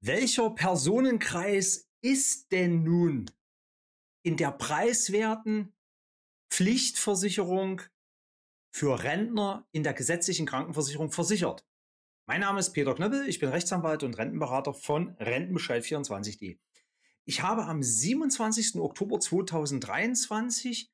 Welcher Personenkreis ist denn nun in der preiswerten Pflichtversicherung für Rentner in der gesetzlichen Krankenversicherung versichert? Mein Name ist Peter Knöppel, ich bin Rechtsanwalt und Rentenberater von Rentenbescheid24.de. Ich habe am 27. Oktober 2023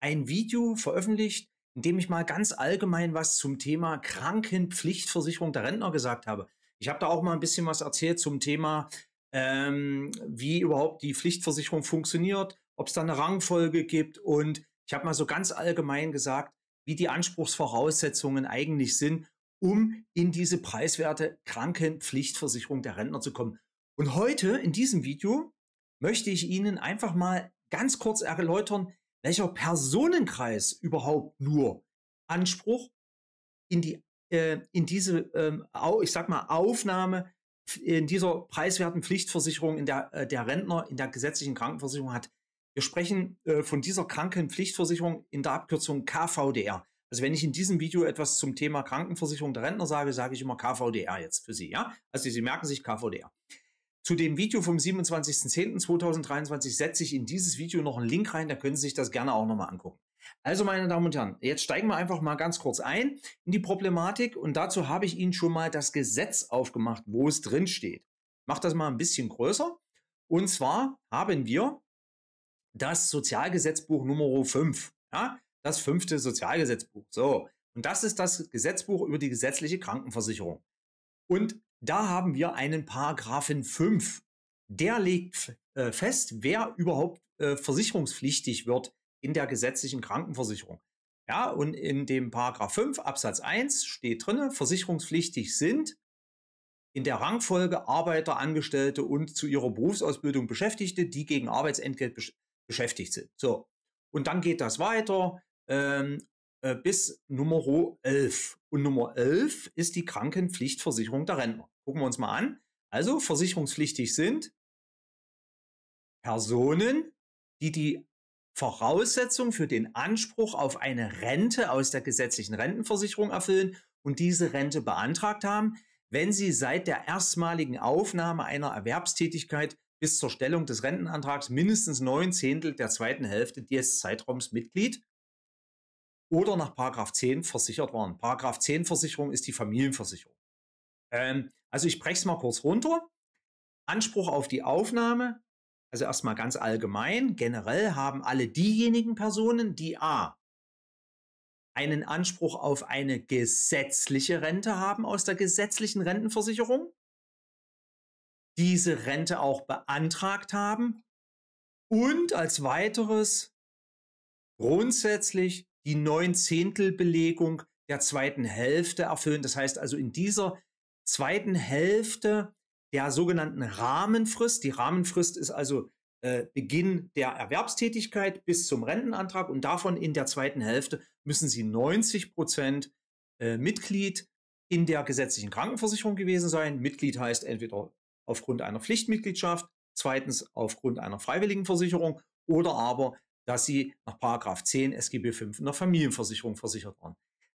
ein Video veröffentlicht, in dem ich mal ganz allgemein was zum Thema Krankenpflichtversicherung der Rentner gesagt habe. Ich habe da auch mal ein bisschen was erzählt zum Thema, ähm, wie überhaupt die Pflichtversicherung funktioniert, ob es da eine Rangfolge gibt und ich habe mal so ganz allgemein gesagt, wie die Anspruchsvoraussetzungen eigentlich sind, um in diese preiswerte Krankenpflichtversicherung der Rentner zu kommen. Und heute in diesem Video möchte ich Ihnen einfach mal ganz kurz erläutern, welcher Personenkreis überhaupt nur Anspruch in die äh, in diese, ähm, ich sag mal, Aufnahme in dieser preiswerten Pflichtversicherung in der, äh, der Rentner in der gesetzlichen Krankenversicherung hat. Wir sprechen äh, von dieser Krankenpflichtversicherung in der Abkürzung KVDR. Also wenn ich in diesem Video etwas zum Thema Krankenversicherung der Rentner sage, sage ich immer KVDR jetzt für Sie, ja? Also Sie merken sich KVDR. Zu dem Video vom 27.10.2023 setze ich in dieses Video noch einen Link rein, da können Sie sich das gerne auch nochmal angucken. Also, meine Damen und Herren, jetzt steigen wir einfach mal ganz kurz ein in die Problematik und dazu habe ich Ihnen schon mal das Gesetz aufgemacht, wo es drin steht. Mach das mal ein bisschen größer. Und zwar haben wir das Sozialgesetzbuch Nummer 5, ja? das fünfte Sozialgesetzbuch. So. Und das ist das Gesetzbuch über die gesetzliche Krankenversicherung. Und da haben wir einen Paragraphen 5. Der legt äh, fest, wer überhaupt äh, versicherungspflichtig wird in der gesetzlichen Krankenversicherung. Ja, und in dem Paragraph 5 Absatz 1 steht drinne, versicherungspflichtig sind in der Rangfolge Arbeiter, Angestellte und zu ihrer Berufsausbildung Beschäftigte, die gegen Arbeitsentgelt besch beschäftigt sind. So. Und dann geht das weiter ähm, äh, bis Nummer 11. Und Nummer 11 ist die Krankenpflichtversicherung der Rentner. Gucken wir uns mal an. Also versicherungspflichtig sind Personen, die die Voraussetzung für den Anspruch auf eine Rente aus der gesetzlichen Rentenversicherung erfüllen und diese Rente beantragt haben, wenn sie seit der erstmaligen Aufnahme einer Erwerbstätigkeit bis zur Stellung des Rentenantrags mindestens neun Zehntel der zweiten Hälfte des Zeitraums Mitglied oder nach 10 versichert waren. 10 Versicherung ist die Familienversicherung. Ähm, also ich breche es mal kurz runter. Anspruch auf die Aufnahme also erstmal ganz allgemein, generell haben alle diejenigen Personen, die a. einen Anspruch auf eine gesetzliche Rente haben aus der gesetzlichen Rentenversicherung, diese Rente auch beantragt haben und als weiteres grundsätzlich die Neunzehntelbelegung der zweiten Hälfte erfüllen. Das heißt also in dieser zweiten Hälfte der sogenannten Rahmenfrist. Die Rahmenfrist ist also äh, Beginn der Erwerbstätigkeit bis zum Rentenantrag und davon in der zweiten Hälfte müssen Sie 90 Prozent äh, Mitglied in der gesetzlichen Krankenversicherung gewesen sein. Mitglied heißt entweder aufgrund einer Pflichtmitgliedschaft, zweitens aufgrund einer freiwilligen Versicherung oder aber, dass Sie nach Paragraph 10 SGB 5 in der Familienversicherung versichert waren.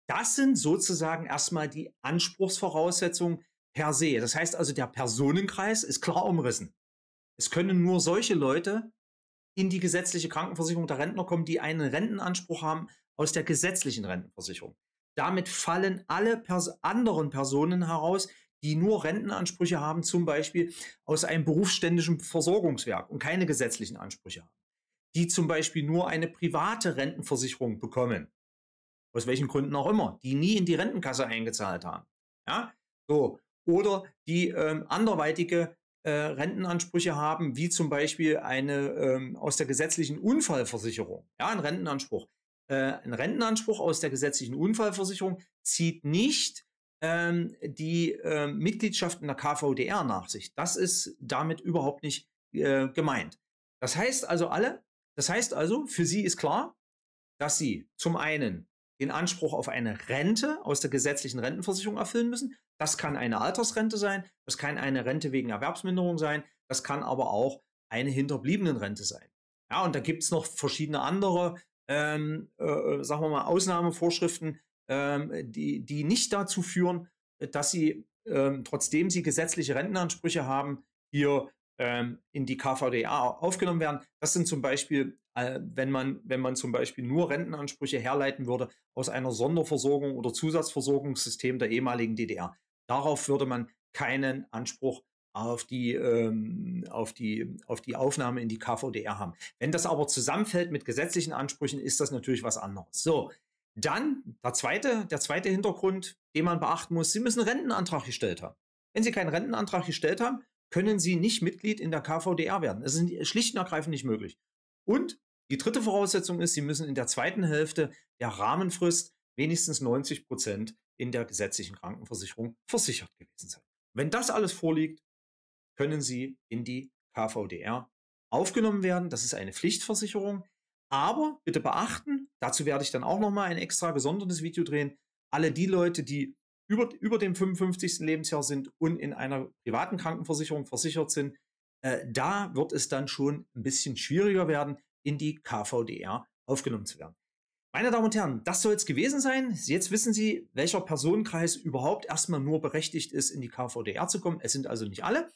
Das sind sozusagen erstmal die Anspruchsvoraussetzungen, per se. Das heißt also, der Personenkreis ist klar umrissen. Es können nur solche Leute in die gesetzliche Krankenversicherung der Rentner kommen, die einen Rentenanspruch haben aus der gesetzlichen Rentenversicherung. Damit fallen alle Pers anderen Personen heraus, die nur Rentenansprüche haben, zum Beispiel aus einem berufsständischen Versorgungswerk und keine gesetzlichen Ansprüche haben, die zum Beispiel nur eine private Rentenversicherung bekommen, aus welchen Gründen auch immer, die nie in die Rentenkasse eingezahlt haben. Ja, so oder die ähm, anderweitige äh, Rentenansprüche haben, wie zum Beispiel eine ähm, aus der gesetzlichen Unfallversicherung, ja, ein Rentenanspruch. Äh, ein Rentenanspruch aus der gesetzlichen Unfallversicherung zieht nicht ähm, die äh, Mitgliedschaft in der KVDR nach sich. Das ist damit überhaupt nicht äh, gemeint. Das heißt also alle, das heißt also, für Sie ist klar, dass Sie zum einen den Anspruch auf eine Rente aus der gesetzlichen Rentenversicherung erfüllen müssen, das kann eine Altersrente sein, das kann eine Rente wegen Erwerbsminderung sein, das kann aber auch eine Hinterbliebenenrente sein. Ja, und da gibt es noch verschiedene andere, ähm, äh, sagen wir mal, Ausnahmevorschriften, ähm, die, die nicht dazu führen, dass sie, ähm, trotzdem sie gesetzliche Rentenansprüche haben, hier ähm, in die KVDA aufgenommen werden. Das sind zum Beispiel, äh, wenn, man, wenn man zum Beispiel nur Rentenansprüche herleiten würde aus einer Sonderversorgung oder Zusatzversorgungssystem der ehemaligen DDR. Darauf würde man keinen Anspruch auf die, ähm, auf die, auf die Aufnahme in die KVDR haben. Wenn das aber zusammenfällt mit gesetzlichen Ansprüchen, ist das natürlich was anderes. So. Dann der zweite, der zweite Hintergrund, den man beachten muss, Sie müssen einen Rentenantrag gestellt haben. Wenn Sie keinen Rentenantrag gestellt haben, können Sie nicht Mitglied in der KVDR werden. Das ist schlicht und ergreifend nicht möglich. Und die dritte Voraussetzung ist, Sie müssen in der zweiten Hälfte der Rahmenfrist wenigstens 90 Prozent in der gesetzlichen Krankenversicherung versichert gewesen sein. Wenn das alles vorliegt, können Sie in die KVDR aufgenommen werden. Das ist eine Pflichtversicherung. Aber bitte beachten, dazu werde ich dann auch nochmal ein extra gesondertes Video drehen. Alle die Leute, die über, über dem 55. Lebensjahr sind und in einer privaten Krankenversicherung versichert sind, äh, da wird es dann schon ein bisschen schwieriger werden, in die KVDR aufgenommen zu werden. Meine Damen und Herren, das soll es gewesen sein. Jetzt wissen Sie, welcher Personenkreis überhaupt erstmal nur berechtigt ist, in die KVDR zu kommen. Es sind also nicht alle.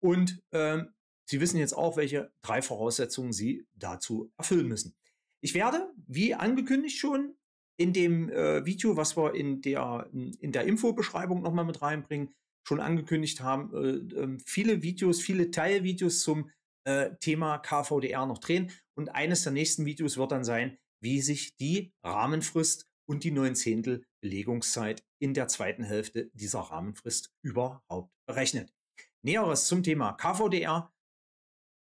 Und ähm, Sie wissen jetzt auch, welche drei Voraussetzungen Sie dazu erfüllen müssen. Ich werde, wie angekündigt schon, in dem äh, Video, was wir in der, in der Infobeschreibung nochmal mit reinbringen, schon angekündigt haben, äh, ähm, viele Videos, viele Teilvideos zum äh, Thema KVDR noch drehen. Und eines der nächsten Videos wird dann sein, wie sich die Rahmenfrist und die neun Zehntel Belegungszeit in der zweiten Hälfte dieser Rahmenfrist überhaupt berechnet. Näheres zum Thema KVDR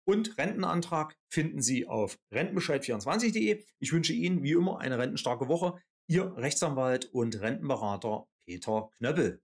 und Rentenantrag finden Sie auf rentenbescheid24.de. Ich wünsche Ihnen wie immer eine rentenstarke Woche. Ihr Rechtsanwalt und Rentenberater Peter Knöppel.